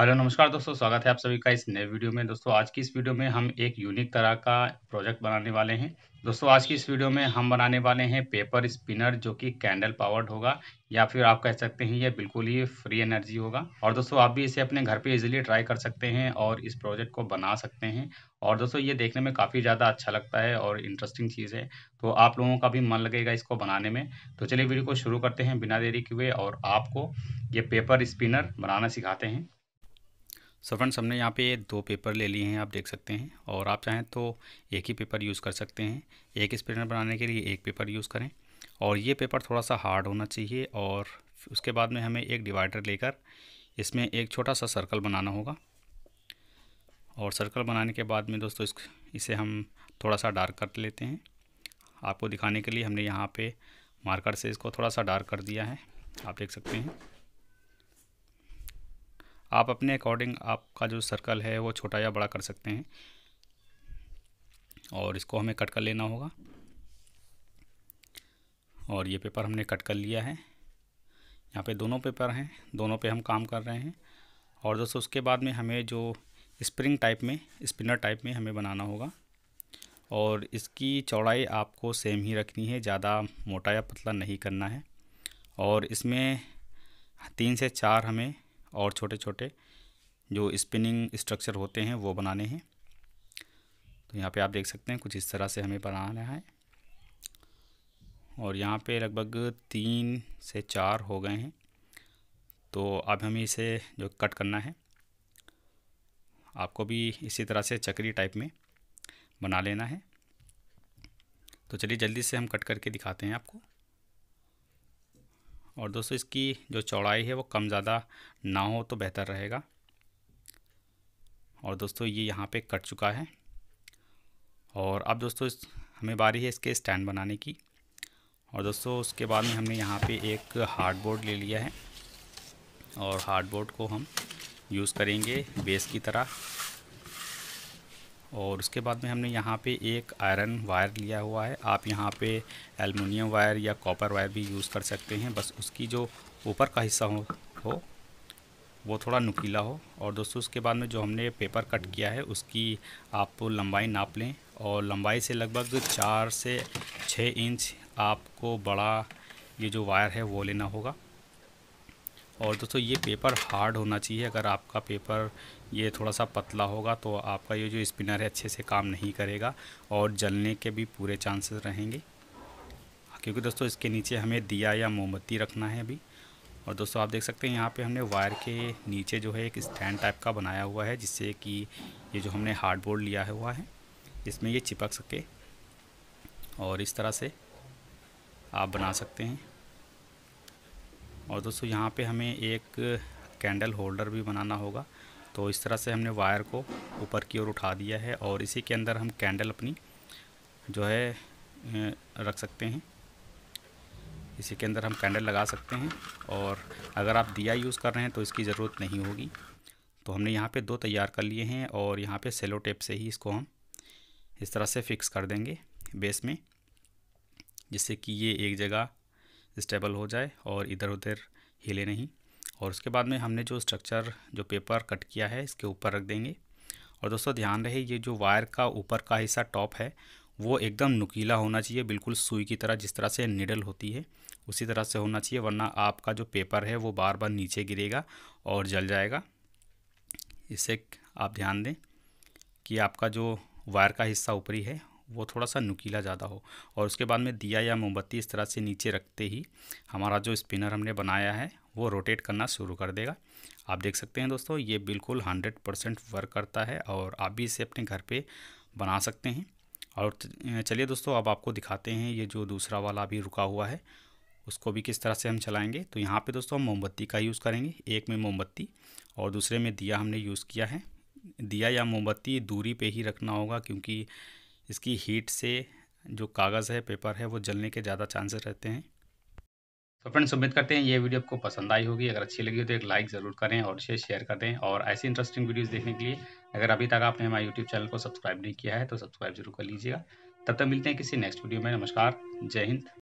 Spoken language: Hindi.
हेलो नमस्कार दोस्तों स्वागत है आप सभी का इस नए वीडियो में दोस्तों आज की इस वीडियो में हम एक यूनिक तरह का प्रोजेक्ट बनाने वाले हैं दोस्तों आज की इस वीडियो में हम बनाने वाले हैं पेपर स्पिनर जो कि कैंडल पावर्ड होगा या फिर आप कह सकते हैं ये बिल्कुल ही फ्री एनर्जी होगा और दोस्तों आप भी इसे अपने घर पे इजीली ट्राई कर सकते हैं और इस प्रोजेक्ट को बना सकते हैं और दोस्तों ये देखने में काफ़ी ज़्यादा अच्छा लगता है और इंटरेस्टिंग चीज़ है तो आप लोगों का भी मन लगेगा इसको बनाने में तो चलिए वीडियो को शुरू करते हैं बिना देरी के हुए और आपको ये पेपर स्पिनर बनाना सिखाते हैं सो फ्रेंड्स हमने यहाँ पे दो पेपर ले लिए हैं आप देख सकते हैं और आप चाहें तो एक ही पेपर यूज़ कर सकते हैं एक स्प्रिंटर बनाने के लिए एक पेपर यूज़ करें और ये पेपर थोड़ा सा हार्ड होना चाहिए और उसके बाद में हमें एक डिवाइडर लेकर इसमें एक छोटा सा सर्कल बनाना होगा और सर्कल बनाने के बाद में दोस्तों इसे हम थोड़ा सा डार्क कर लेते हैं आपको दिखाने के लिए हमने यहाँ पे मार्कर से इसको थोड़ा सा डार्क कर दिया है आप देख सकते हैं आप अपने अकॉर्डिंग आपका जो सर्कल है वो छोटा या बड़ा कर सकते हैं और इसको हमें कट कर लेना होगा और ये पेपर हमने कट कर लिया है यहाँ पे दोनों पेपर हैं दोनों पे हम काम कर रहे हैं और दोस्तों उसके बाद में हमें जो स्प्रिंग टाइप में स्पिनर टाइप में हमें बनाना होगा और इसकी चौड़ाई आपको सेम ही रखनी है ज़्यादा मोटा या पतला नहीं करना है और इसमें तीन से चार हमें और छोटे छोटे जो स्पिनिंग स्ट्रक्चर होते हैं वो बनाने हैं तो यहाँ पे आप देख सकते हैं कुछ इस तरह से हमें बनाना है और यहाँ पे लगभग तीन से चार हो गए हैं तो अब हमें इसे जो कट करना है आपको भी इसी तरह से चक्री टाइप में बना लेना है तो चलिए जल्दी से हम कट करके दिखाते हैं आपको और दोस्तों इसकी जो चौड़ाई है वो कम ज़्यादा ना हो तो बेहतर रहेगा और दोस्तों ये यहाँ पे कट चुका है और अब दोस्तों हमें बारी है इसके स्टैंड बनाने की और दोस्तों उसके बाद में हमने यहाँ पे एक हार्ड बोर्ड ले लिया है और हार्ड बोर्ड को हम यूज़ करेंगे बेस की तरह और उसके बाद में हमने यहाँ पे एक आयरन वायर लिया हुआ है आप यहाँ पे एलमिनियम वायर या कॉपर वायर भी यूज़ कर सकते हैं बस उसकी जो ऊपर का हिस्सा हो हो वो थोड़ा नुकीला हो और दोस्तों उसके बाद में जो हमने पेपर कट किया है उसकी आप लंबाई नाप लें और लंबाई से लगभग चार से छः इंच आपको बड़ा ये जो वायर है वो लेना होगा और दोस्तों ये पेपर हार्ड होना चाहिए अगर आपका पेपर ये थोड़ा सा पतला होगा तो आपका ये जो स्पिनर है अच्छे से काम नहीं करेगा और जलने के भी पूरे चांसेस रहेंगे क्योंकि दोस्तों इसके नीचे हमें दिया या मोमबत्ती रखना है अभी और दोस्तों आप देख सकते हैं यहाँ पे हमने वायर के नीचे जो है एक स्टैंड टाइप का बनाया हुआ है जिससे कि ये जो हमने हार्ड बोर्ड लिया हुआ है इसमें ये चिपक सके और इस तरह से आप बना सकते हैं और दोस्तों यहाँ पे हमें एक कैंडल होल्डर भी बनाना होगा तो इस तरह से हमने वायर को ऊपर की ओर उठा दिया है और इसी के अंदर हम कैंडल अपनी जो है रख सकते हैं इसी के अंदर हम कैंडल लगा सकते हैं और अगर आप दिया यूज़ कर रहे हैं तो इसकी ज़रूरत नहीं होगी तो हमने यहाँ पे दो तैयार कर लिए हैं और यहाँ पे सेलो टेप से ही इसको हम इस तरह से फिक्स कर देंगे बेस में जिससे कि ये एक जगह स्टेबल हो जाए और इधर उधर हिले नहीं और उसके बाद में हमने जो स्ट्रक्चर जो पेपर कट किया है इसके ऊपर रख देंगे और दोस्तों ध्यान रहे ये जो वायर का ऊपर का हिस्सा टॉप है वो एकदम नुकीला होना चाहिए बिल्कुल सुई की तरह जिस तरह से निडल होती है उसी तरह से होना चाहिए वरना आपका जो पेपर है वो बार बार नीचे गिरेगा और जल जाएगा इससे आप ध्यान दें कि आपका जो वायर का हिस्सा ऊपरी है वो थोड़ा सा नुकीला ज़्यादा हो और उसके बाद में दिया या मोमबत्ती इस तरह से नीचे रखते ही हमारा जो स्पिनर हमने बनाया है वो रोटेट करना शुरू कर देगा आप देख सकते हैं दोस्तों ये बिल्कुल हंड्रेड परसेंट वर्क करता है और आप भी इसे अपने घर पर बना सकते हैं और चलिए दोस्तों अब आपको दिखाते हैं ये जो दूसरा वाला अभी रुका हुआ है उसको भी किस तरह से हम चलाएँगे तो यहाँ पर दोस्तों हम मोमबत्ती का यूज़ करेंगे एक में मोमबत्ती और दूसरे में दिया हमने यूज़ किया है दिया या मोमबत्ती दूरी पे ही रखना होगा क्योंकि इसकी हीट से जो कागज़ है पेपर है वो जलने के ज़्यादा चांसेस रहते हैं तो फ्रेंड्स उम्मीद करते हैं ये वीडियो आपको पसंद आई होगी अगर अच्छी लगी हो तो एक लाइक ज़रूर करें और इसे शेयर कर दें और ऐसी इंटरेस्टिंग वीडियोज़ देखने के लिए अगर अभी तक आपने हमारे यूट्यूब चैनल को सब्सक्राइब नहीं किया है तो सब्सक्राइब जरूर कर लीजिएगा तब तक मिलते हैं किसी नेक्स्ट वीडियो में नमस्कार जय हिंद